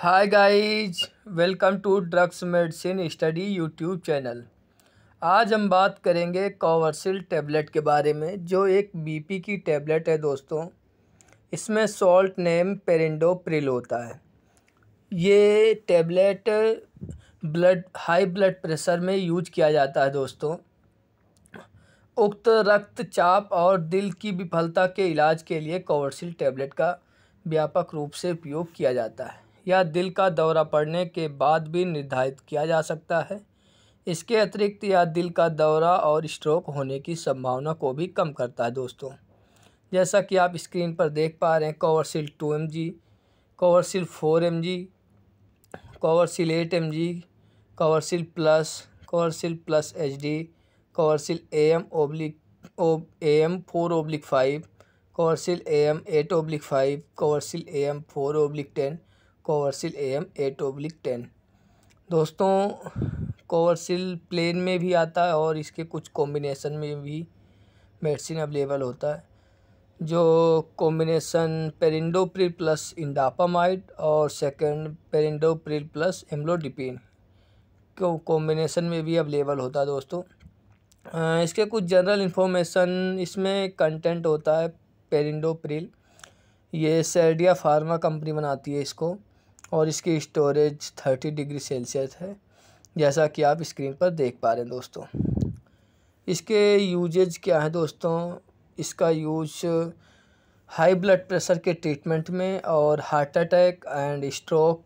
hi guys welcome to drugs medicine study YouTube channel आज हम बात करेंगे कोवर्सिल टैबलेट के बारे में जो एक बीपी की टैबलेट है दोस्तों इसमें सॉल्ट नेम पेरेंडोप्रिल होता है ये tablet blood high blood pressure में यूज किया जाता है दोस्तों उक्त रक्तचाप और दिल की विफलता के इलाज के लिए कोवर्सिल टैबलेट का व्यापक रूप से उपयोग किया जाता है या दिल का दौरा पड़ने के बाद भी निर्धारित किया जा सकता है इसके अतिरिक्त यह दिल का दौरा और स्ट्रोक होने की संभावना को भी कम करता है दोस्तों जैसा कि आप स्क्रीन पर देख पा रहे हैं Coversyl two M G Coversyl four M G Coversyl eight M G Coversyl plus Coversyl plus H D Coversyl A M oblique O A M four oblique five Coversyl A M eight oblique five Coversyl A M four oblique ten Coversyl A M eight oblique ten दोस्तों Coversyl plane में भी आता है और इसके कुछ combination में भी मेडिसिन अवेलेबल होता है जो कॉम्बिनेसन पेरिंडोप्रिल प्लस इंडापामाइड और सेकंड पेरिंडोप्रिल प्लस एम्लोडिपिन को में भी अवेलेबल होता है दोस्तों इसके कुछ जनरल इन्फॉर्मेशन इसमें कंटेंट होता है पेरिंडोप्रिल ये सर्डिया फार्मा कंपनी बनाती है इसको और इसकी स्टोरेज थर्टी डिग्री सेल्सियस है जैसा कि आप स्क्रीन पर देख पा रहे हैं दोस्तों इसके यूजेज क्या हैं दोस्तों इसका यूज हाई ब्लड प्रेशर के ट्रीटमेंट में और हार्ट अटैक एंड स्ट्रोक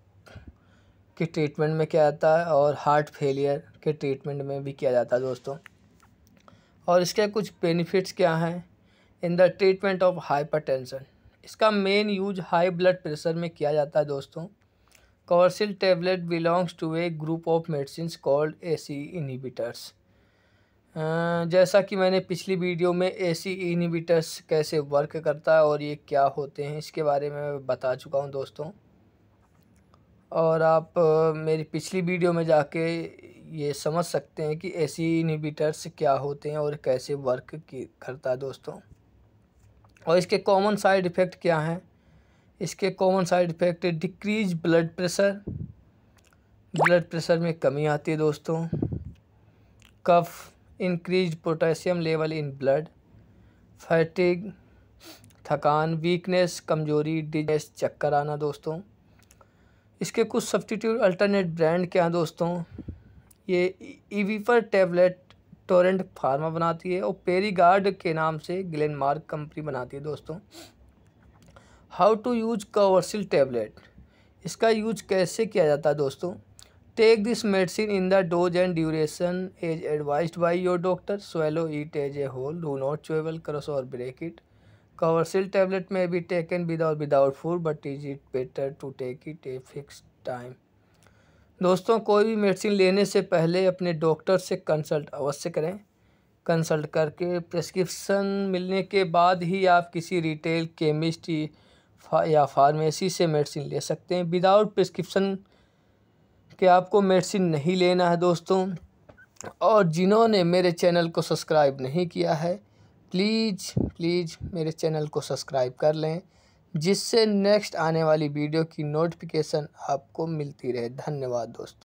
के ट्रीटमेंट में किया जाता है और हार्ट फेलियर के ट्रीटमेंट में भी किया जाता है दोस्तों और इसके कुछ बेनिफिट्स क्या हैं in the treatment of hypertension इसका main use high blood pressure में किया जाता है दोस्तों Coversyl tablet belongs to a group of medicine called A C Uh, जैसा कि मैंने पिछली वीडियो में एसी इनहिबिटर्स कैसे वर्क करता है और ये क्या होते हैं इसके बारे में बता चुका हूँ दोस्तों और आप मेरी पिछली वीडियो में जाके ये समझ सकते हैं कि एसी इनहिबिटर्स क्या होते हैं और कैसे वर्क करता है दोस्तों और इसके कॉमन साइड इफ़ेक्ट क्या हैं इसके common side effect decrease blood pressure blood pressure में कमी आती है दोस्तों cough increase potassium level in blood fatigue थकान वीकनेस कमजोरी डिजेस चक्कर आना दोस्तों इसके कुछ सब्सटीट्यूट अल्टरनेट ब्रांड क्या हैं दोस्तों ये ईवीफर टैबलेट टोरेंट फार्मा बनाती है और पेरीगार्ड के नाम से ग्लेनमार्क कंपनी बनाती है दोस्तों how to use Coversyl tablet इसका यूज कैसे किया जाता है दोस्तों take this medicine in the dose and duration as advised by your doctor swallow it as a whole do not chew crush और break it Coversyl tablet may be taken with और without food but is it better to take it a fix time दोस्तों कोई भी medicine लेने से पहले अपने doctor से कंसल्ट अवश्य करें कंसल्ट करके प्रेस्क्रिप्शन मिलने के बाद ही आप किसी रिटेल केमिस्ट या फार्मेसी से मेडिसिन ले सकते हैं विदाउट प्रिस्क्रिप्शन के आपको मेडिसिन नहीं लेना है दोस्तों और जिन्होंने मेरे चैनल को सब्सक्राइब नहीं किया है प्लीज़ प्लीज़ मेरे चैनल को सब्सक्राइब कर लें जिससे नेक्स्ट आने वाली वीडियो की नोटिफिकेशन आपको मिलती रहे धन्यवाद दोस्तों